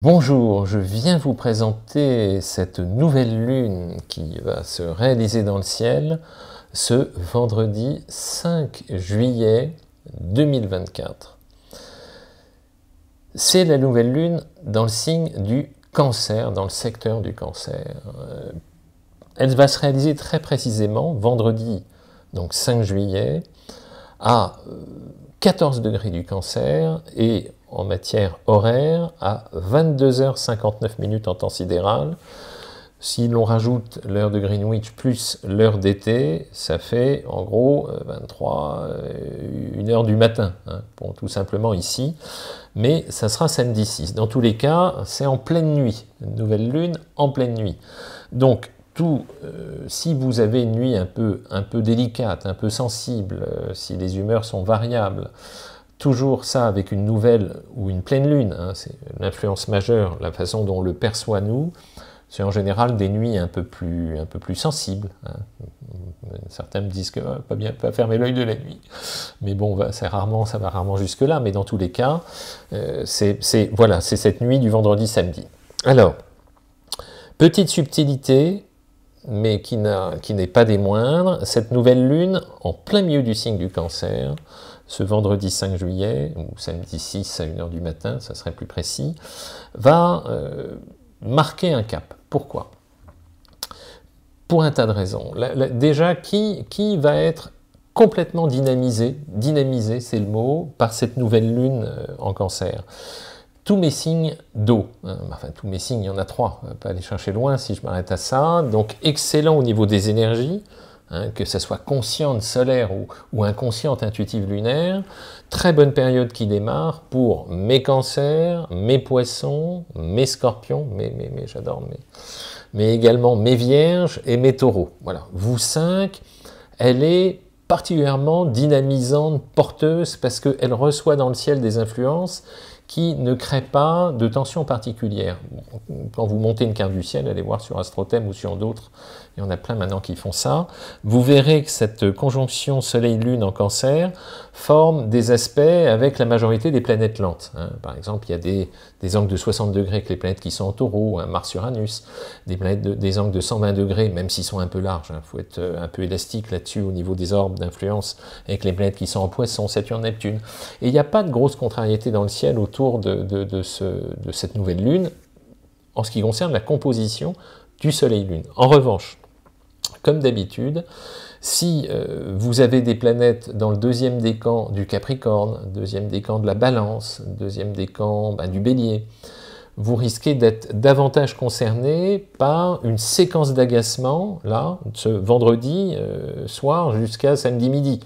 Bonjour, je viens vous présenter cette nouvelle lune qui va se réaliser dans le ciel ce vendredi 5 juillet 2024. C'est la nouvelle lune dans le signe du cancer, dans le secteur du cancer. Euh, elle va se réaliser très précisément vendredi, donc 5 juillet, à 14 euh, degrés du cancer et en matière horaire à 22h59 minutes en temps sidéral. Si l'on rajoute l'heure de Greenwich plus l'heure d'été, ça fait en gros 23, euh, euh, une heure du matin, pour hein, tout simplement ici. Mais ça sera samedi 6. Dans tous les cas, c'est en pleine nuit, nouvelle lune en pleine nuit. Donc, tout, euh, si vous avez une nuit un peu, un peu délicate, un peu sensible, si les humeurs sont variables, toujours ça avec une nouvelle ou une pleine lune, hein, c'est l'influence majeure, la façon dont on le perçoit nous, c'est en général des nuits un peu plus, un peu plus sensibles. Hein. Certains me disent que ah, pas bien, pas fermer l'œil de la nuit. Mais bon, rarement, ça va rarement jusque-là, mais dans tous les cas, euh, c'est voilà, cette nuit du vendredi-samedi. Alors, petite subtilité, mais qui n'est pas des moindres, cette nouvelle lune, en plein milieu du signe du cancer, ce vendredi 5 juillet, ou samedi 6 à 1h du matin, ça serait plus précis, va euh, marquer un cap. Pourquoi Pour un tas de raisons. déjà, qui, va être complètement dynamisé, dynamisé c'est le mot, par cette nouvelle lune euh, en cancer tous mes signes d'eau. Hein, enfin, tous mes signes, il y en a trois, pas aller chercher loin si je m'arrête à ça. Donc, excellent au niveau des énergies. Hein, que ce soit consciente solaire ou, inconsciente intuitive lunaire, très bonne période qui démarre pour mes cancers, mes poissons, mes scorpions, mais, j'adore, mes, mais également mes vierges et mes taureaux. Voilà, vous cinq, elle est particulièrement dynamisante, porteuse, parce qu'elle reçoit dans le ciel des influences qui ne créent pas de tension particulière. Quand vous montez une carte du ciel, allez voir sur Astrothème ou sur d'autres il y en a plein maintenant qui font ça, vous verrez que cette conjonction Soleil-Lune en cancer forme des aspects avec la majorité des planètes lentes. Hein. Par exemple, il y a des, angles de 60 degrés avec les planètes qui sont en taureau, Mars-Uranus, des, angles de 120 degrés, même s'ils sont un peu larges, il hein. faut être euh, un peu élastique là-dessus au niveau des orbes d'influence, avec les planètes qui sont en poisson, Saturne, Neptune. Et il n'y a pas de grosse contrariété dans le ciel autour de cette nouvelle Lune en ce qui concerne la composition du Soleil-Lune. En revanche, comme d'habitude, si euh, vous avez des planètes dans le deuxième décan du Capricorne, deuxième décan de la Balance, deuxième décan bah, du Bélier, vous risquez d'être davantage concerné par une séquence d'agacement, là, ce vendredi euh, soir jusqu'à samedi midi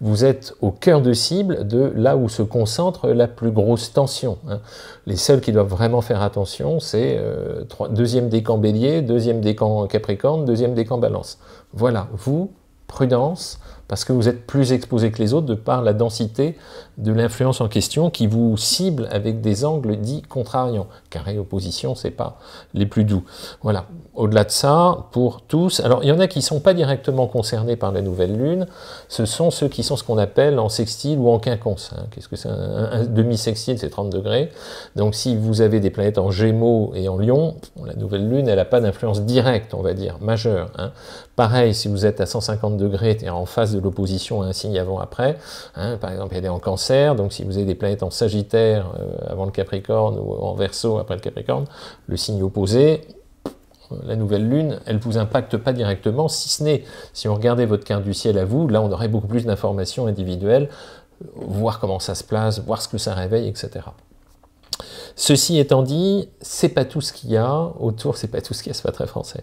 vous êtes au cœur de cible de là où se concentre la plus grosse tension. Hein. Les seuls qui doivent vraiment faire attention, c'est euh, deuxième décan bélier, deuxième décan capricorne, deuxième décan balance. Voilà, vous, prudence, parce que vous êtes plus exposé que les autres de par la densité de l'influence en question qui vous cible avec des angles dits contrariants. Carré, opposition, c'est pas les plus doux. Voilà. Au-delà de ça, pour tous, alors il y en a qui ne sont pas directement concernés par la nouvelle lune, ce sont ceux qui sont ce qu'on appelle en sextile ou en quinconce. Hein. Qu'est-ce que c'est un, demi-sextile, c'est 30 degrés. Donc si vous avez des planètes en gémeaux et en lion, la nouvelle lune, elle n'a pas d'influence directe, on va dire, majeure. Hein. Pareil, si vous êtes à 150 degrés et en face de de l'opposition à un signe avant-après. Hein. par exemple, elle est en cancer, donc si vous avez des planètes en sagittaire euh, avant le capricorne ou en Verseau après le capricorne, le signe opposé, la nouvelle lune, elle ne vous impacte pas directement, si ce n'est, si on regardait votre carte du ciel à vous, là on aurait beaucoup plus d'informations individuelles, voir comment ça se place, voir ce que ça réveille, etc. Ceci étant dit, c'est pas tout ce qu'il y a autour, c'est pas tout ce qu'il y a, c'est pas très français.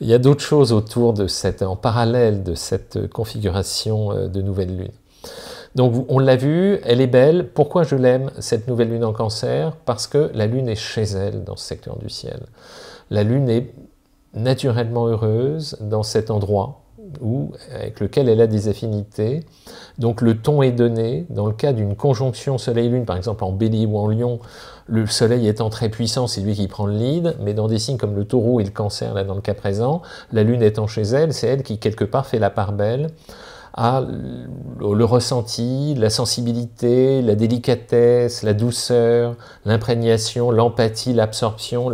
Il y a d'autres choses autour de cette, en parallèle de cette configuration euh, de nouvelle lune. Donc on l'a vu, elle est belle. Pourquoi je l'aime, cette nouvelle lune en cancer Parce que la lune est chez elle dans ce secteur du ciel. La lune est naturellement heureuse dans cet endroit ou avec lequel elle a des affinités. Donc le ton est donné. Dans le cas d'une conjonction Soleil-Lune, par exemple en Bélier ou en Lion, le Soleil étant très puissant, c'est lui qui prend le lead, mais dans des signes comme le Taureau et le Cancer, dans le cas présent, la Lune étant chez elle, c'est elle qui quelque part fait la part belle à le ressenti, la sensibilité, la délicatesse, la douceur, l'imprégnation, l'empathie, l'absorption,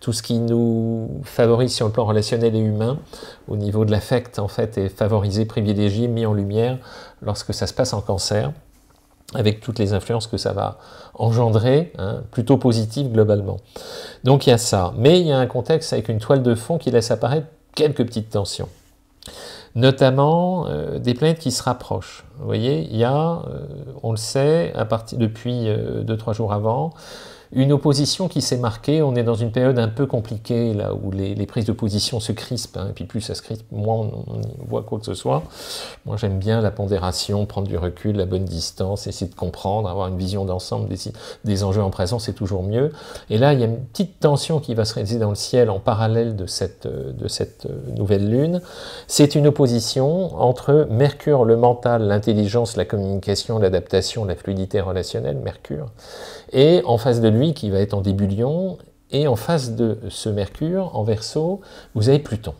tout ce qui nous favorise sur le plan relationnel et humain, au niveau de l'affect en fait, est favorisé, privilégié, mis en lumière lorsque ça se passe en cancer, avec toutes les influences que ça va engendrer, hein, plutôt positives globalement. Donc il y a ça, mais il y a un contexte avec une toile de fond qui laisse apparaître quelques petites tensions notamment euh, des planètes qui se rapprochent. Vous voyez, il y a, euh, on le sait, à partir depuis 2-3 euh, jours avant, une opposition qui s'est marquée. On est dans une période un peu compliquée, là où les, prises de position se crispent, hein, et puis plus ça se crispe, moins on, voit quoi que ce soit. Moi j'aime bien la pondération, prendre du recul, la bonne distance, essayer de comprendre, avoir une vision d'ensemble des, enjeux en présence, c'est toujours mieux. Et là, il y a une petite tension qui va se réaliser dans le ciel en parallèle de cette, de cette euh, nouvelle lune. C'est une opposition entre Mercure, le mental, l'intelligence, la communication, l'adaptation, la fluidité relationnelle, Mercure, et en face de qui va être en début lion, et en face de ce Mercure, en verso, vous avez Pluton.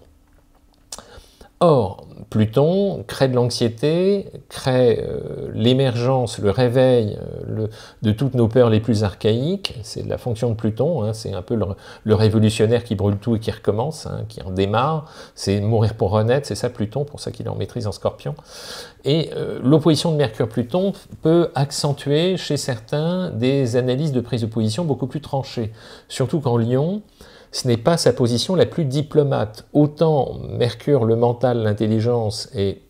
Or, Pluton crée de l'anxiété, crée euh, l'émergence, le réveil euh, de toutes nos peurs les plus archaïques. C'est la fonction de Pluton, hein. c'est un peu le, révolutionnaire qui brûle tout et qui recommence, hein, qui qui redémarre. C'est mourir pour renaître, c'est ça Pluton, pour ça qu'il est en maîtrise en scorpion. Et euh, l'opposition de Mercure-Pluton peut accentuer chez certains des analyses de prise de position beaucoup plus tranchées. Surtout qu'en Lion, ce n'est pas sa position la plus diplomate. Autant Mercure, le mental, l'intelligence est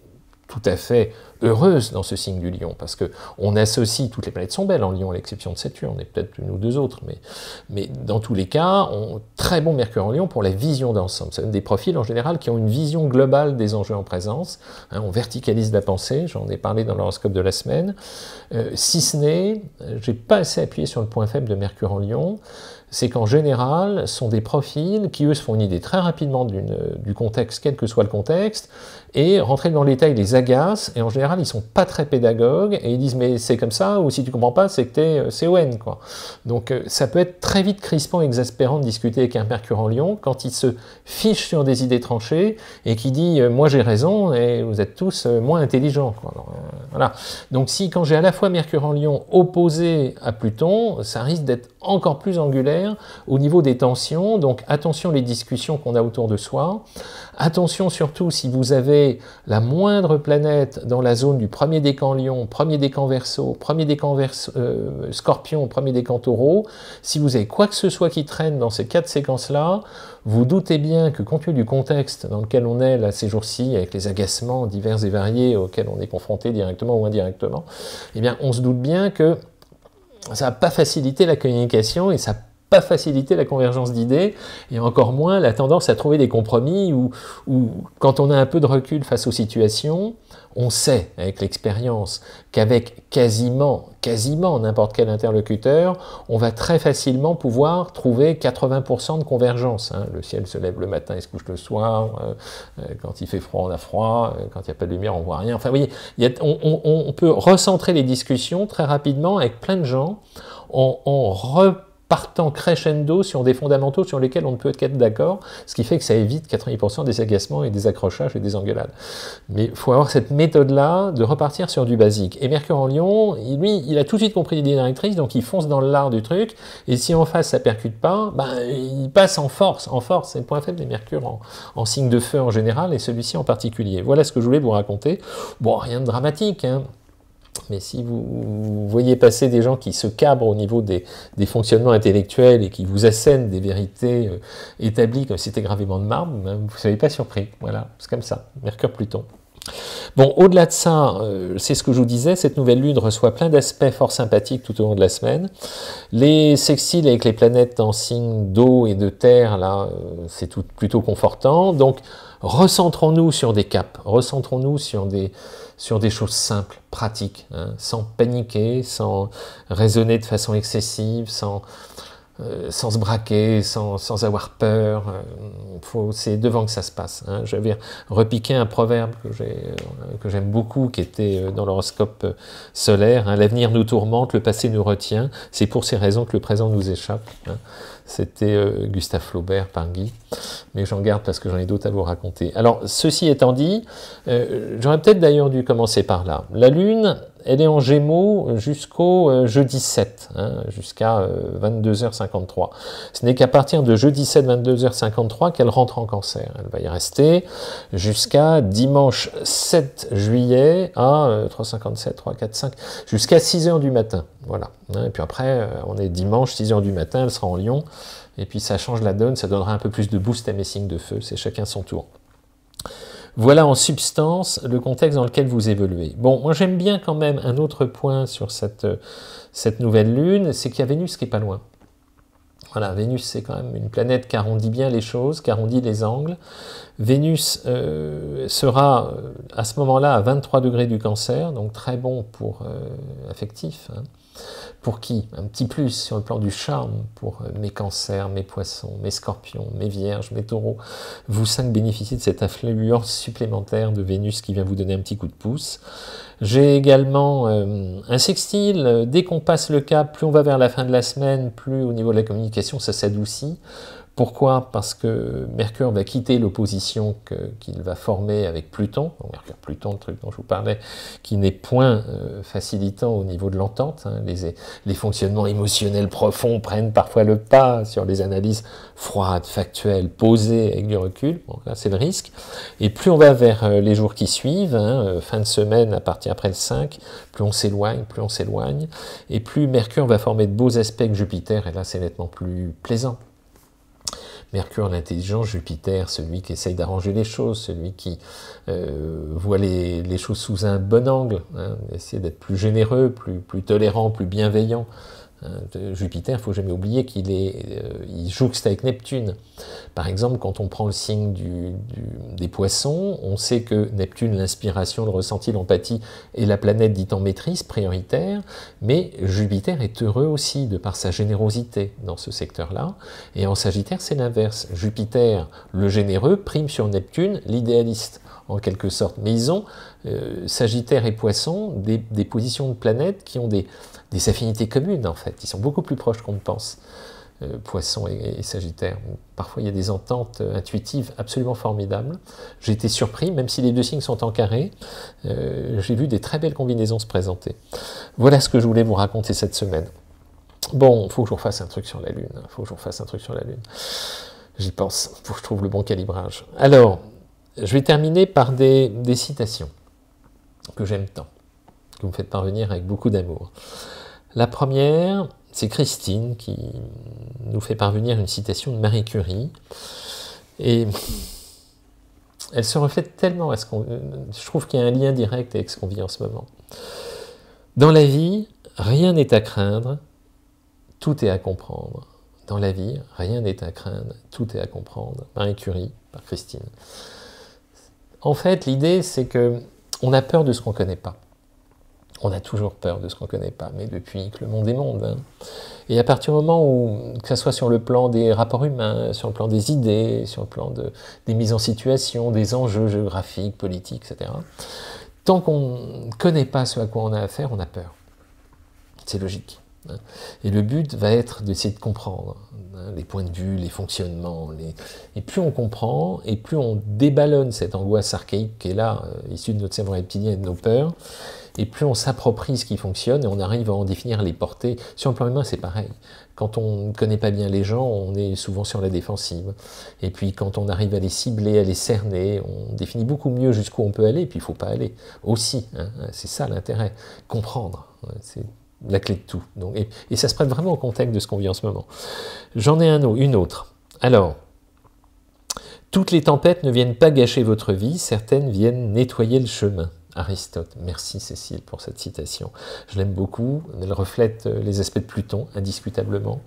tout à fait heureuse dans ce signe du lion, parce que on associe, toutes les planètes sont belles en lion, à l'exception de Saturne, et peut-être une ou deux autres, mais, dans tous les cas, on, très bon Mercure en lion pour la vision d'ensemble. Ça des profils en général qui ont une vision globale des enjeux en présence, hein, on verticalise la pensée, j'en ai parlé dans l'horoscope de la semaine, euh, si ce n'est, euh, j'ai pas assez appuyé sur le point faible de Mercure en lion, c'est qu'en général, ce sont des profils qui, eux, se font une idée très rapidement du contexte, quel que soit le contexte, et rentrer dans les détails les agace, et en général, ils sont pas très pédagogues, et ils disent, mais c'est comme ça, ou si tu comprends pas, c'est que t'es euh, CON, quoi. Donc, euh, ça peut être très vite crispant et exaspérant de discuter avec un mercure en lion, quand il se fiche sur des idées tranchées, et qui dit, euh, moi j'ai raison, et vous êtes tous moins intelligents, voilà. Donc, si quand j'ai à la fois mercure en lion opposé à Pluton, ça risque d'être encore plus angulaire au niveau des tensions, donc attention les discussions qu'on a autour de soi, Attention surtout si vous avez la moindre planète dans la zone du premier décan Lion, premier décan Verseau, premier décan verso, euh, Scorpion, premier décan Taureau, si vous avez quoi que ce soit qui traîne dans ces quatre séquences-là, vous doutez bien que compte tenu du contexte dans lequel on est là ces jours-ci, avec les agacements divers et variés auxquels on est confronté directement ou indirectement, eh bien on se doute bien que ça n'a pas facilité la communication et ça n'a pas faciliter la convergence d'idées et encore moins la tendance à trouver des compromis où, où, quand on a un peu de recul face aux situations, on sait avec l'expérience qu'avec quasiment, quasiment n'importe quel interlocuteur, on va très facilement pouvoir trouver 80% de convergence. Hein. Le ciel se lève le matin et se couche le soir, euh, euh, quand il fait froid on a froid, euh, quand il n'y a pas de lumière on voit rien. Enfin vous voyez, on, peut recentrer les discussions très rapidement avec plein de gens en, en partant crescendo sur des fondamentaux sur lesquels on ne peut qu'être d'accord, ce qui fait que ça évite 80% des agacements et des accrochages et des engueulades. Mais il faut avoir cette méthode-là de repartir sur du basique. Et Mercure en Lion, lui, il a tout de suite compris l'idée directrice, donc il fonce dans l'art du truc, et si en face ça percute pas, ben, il passe en force, en force, c'est le point faible des Mercure en, signe de feu en général, et celui-ci en particulier. Voilà ce que je voulais vous raconter. Bon, rien de dramatique, hein mais si vous, voyez passer des gens qui se cabrent au niveau des, des fonctionnements intellectuels et qui vous assènent des vérités euh, établies comme si c'était gravement de marbre, ben, vous ne pas surpris. Voilà, c'est comme ça. Mercure-Pluton. Bon, au-delà de ça, euh, c'est ce que je vous disais, cette nouvelle lune reçoit plein d'aspects fort sympathiques tout au long de la semaine. Les sextiles avec les planètes en signe d'eau et de terre, là, euh, c'est tout plutôt confortant. Donc, recentrons-nous sur des caps, recentrons-nous sur des, sur des choses simples, pratiques, hein, sans paniquer, sans raisonner de façon excessive, sans euh, sans se braquer, sans, sans avoir peur. Euh, faut c'est devant que ça se passe. Hein. Je vais repiquer un proverbe euh, que j'aime beaucoup, qui était dans l'horoscope solaire. Hein, l'avenir nous tourmente, le passé nous retient. C'est pour ces raisons que le présent nous échappe. Hein. C'était Gustave Flaubert par Guy. Mais j'en garde parce que j'en ai d'autres à vous raconter. Alors, ceci étant dit, j'aurais peut-être d'ailleurs dû commencer par là. La Lune elle est en Gémeaux euh, jusqu'au euh, jeudi 7, hein, jusqu'à 22h53. Euh, Ce n'est qu'à partir de jeudi 7, 22h53 qu'elle rentre en cancer. Elle va y rester jusqu'à dimanche 7 juillet à 357, 3, 4, 5, jusqu'à 6h du matin. Voilà. Hein, et puis après, on est dimanche, 6h du matin, elle sera en Lyon. Et puis ça change la donne, ça donnera un peu plus de boost à mes signes de feu, c'est chacun son tour. Voilà en substance le contexte dans lequel vous évoluez. Bon, moi j'aime bien quand même un autre point sur cette, euh, nouvelle lune, c'est qu'il y a Vénus qui est pas loin. Voilà, Vénus c'est quand même une planète qui arrondit bien les choses, qui arrondit les angles. Vénus euh, sera euh, à ce moment-là à 23 degrés du cancer, donc très bon pour affectif. Hein. Pour qui Un petit plus sur le plan du charme pour euh, mes cancers, mes poissons, mes scorpions, mes vierges, mes taureaux. Vous cinq bénéficiez de cette influence supplémentaire de Vénus qui vient vous donner un petit coup de pouce. J'ai également euh, un sextile. Dès qu'on passe le cap, plus on va vers la fin de la semaine, plus au niveau de la communication ça s'adoucit. Pourquoi Parce que Mercure va quitter l'opposition qu'il va former avec Pluton, Mercure-Pluton, le truc dont je vous parlais, qui n'est point euh, facilitant au niveau de l'entente. Hein. Les, fonctionnements émotionnels profonds prennent parfois le pas sur les analyses froides, factuelles, posées, avec du recul. Bon, là, c'est le risque. Et plus on va vers euh, les jours qui suivent, hein, euh, fin de semaine, à partir après le 5, plus on s'éloigne, plus on s'éloigne, et plus Mercure va former de beaux aspects que Jupiter, et là, c'est nettement plus plaisant Mercure, l'intelligent, Jupiter, celui qui essaye d'arranger les choses, celui qui euh, voit les, choses sous un bon angle, hein, essayer d'être plus généreux, plus, plus tolérant, plus bienveillant, Hein, Jupiter, il faut jamais oublier qu'il est, euh, jouxte avec Neptune. Par exemple, quand on prend le signe des poissons, on sait que Neptune, l'inspiration, le ressenti, l'empathie, est la planète dite en maîtrise, prioritaire, mais Jupiter est heureux aussi, de par sa générosité dans ce secteur-là, et en Sagittaire, c'est l'inverse. Jupiter, le généreux, prime sur Neptune, l'idéaliste en quelque sorte. Mais ils ont, euh, Sagittaire et Poisson, des, positions de planètes qui ont des, affinités communes, en fait. Ils sont beaucoup plus proches qu'on ne pense, euh, Poisson et, Sagittaire. Parfois, il y a des ententes euh, intuitives absolument formidables. J'ai été surpris, même si les deux signes sont en carré, j'ai vu des très belles combinaisons se présenter. Voilà ce que je voulais vous raconter cette semaine. Bon, faut que je refasse un truc sur la Lune. Faut que je refasse un truc sur la Lune. J'y pense. pour que je trouve le bon calibrage. Alors, je vais terminer par des, citations que j'aime tant, que vous me faites parvenir avec beaucoup d'amour. La première, c'est Christine qui nous fait parvenir une citation de Marie Curie. Et elle se reflète tellement à ce qu'on. Je trouve qu'il y a un lien direct avec ce qu'on vit en ce moment. Dans la vie, rien n'est à craindre, tout est à comprendre. Dans la vie, rien n'est à craindre, tout est à comprendre. Marie Curie, par Christine. En fait, l'idée, c'est que on a peur de ce qu'on ne connaît pas. On a toujours peur de ce qu'on ne connaît pas, mais depuis que le monde est monde. Hein. Et à partir du moment où, que ce soit sur le plan des rapports humains, sur le plan des idées, sur le plan de, des mises en situation, des enjeux géographiques, politiques, etc., tant qu'on ne connaît pas ce à quoi on a affaire, on a peur. C'est logique. Et le but va être d'essayer de comprendre hein, les points de vue, les fonctionnements. Et plus on comprend, et plus on déballonne cette angoisse archaïque qui est là, euh, issue de notre cerveau reptilien et de nos peurs, et plus on s'approprie ce qui fonctionne, et on arrive à en définir les portées. Sur le plan humain, c'est pareil. Quand on ne connaît pas bien les gens, on est souvent sur la défensive. Et puis quand on arrive à les cibler, à les cerner, on définit beaucoup mieux jusqu'où on peut aller, et puis il ne faut pas aller aussi. Hein, c'est ça l'intérêt, comprendre. Hein, c'est la clé de tout. Donc, et, ça se prête vraiment au contexte de ce qu'on vit en ce moment. J'en ai un, une autre. Alors, toutes les tempêtes ne viennent pas gâcher votre vie, certaines viennent nettoyer le chemin. Aristote. Merci Cécile pour cette citation. Je l'aime beaucoup, elle reflète euh, les aspects de Pluton, indiscutablement.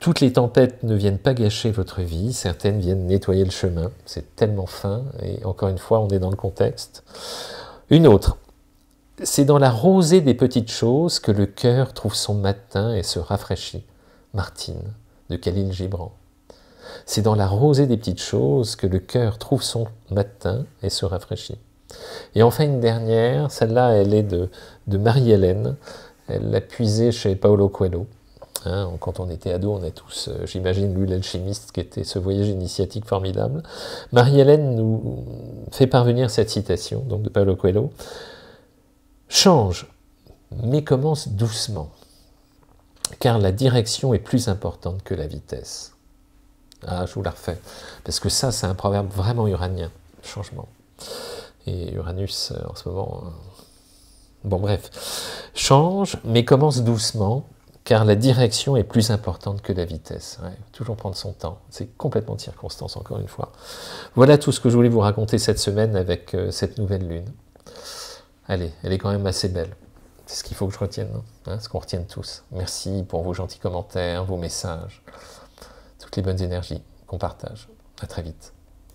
Toutes les tempêtes ne viennent pas gâcher votre vie, certaines viennent nettoyer le chemin. C'est tellement fin, et encore une fois, on est dans le contexte. Une autre, c'est dans la rosée des petites choses que le cœur trouve son matin et se rafraîchit. Martine de Khalil Gibran. C'est dans la rosée des petites choses que le cœur trouve son matin et se rafraîchit. Et enfin une dernière, celle-là elle est de, Marie-Hélène, elle l'a puisée chez Paolo Coelho. Hein, quand on était ados, on a tous, euh, j'imagine, lu l'alchimiste qui était ce voyage initiatique formidable. Marie-Hélène nous fait parvenir cette citation donc de Paolo Coelho. Change, mais commence doucement, car la direction est plus importante que la vitesse. Ah, je vous la refais, parce que ça, c'est un proverbe vraiment uranien, changement. Et Uranus, euh, en ce moment... Euh, bon, bref. Change, mais commence doucement, car la direction est plus importante que la vitesse. toujours prendre son temps, c'est complètement de circonstance, encore une fois. Voilà tout ce que je voulais vous raconter cette semaine avec euh, cette nouvelle lune. Allez, elle est quand même assez belle. C'est ce qu'il faut que je retienne, hein, hein, ce qu'on retienne tous. Merci pour vos gentils commentaires, vos messages, toutes les bonnes énergies qu'on partage. À très vite.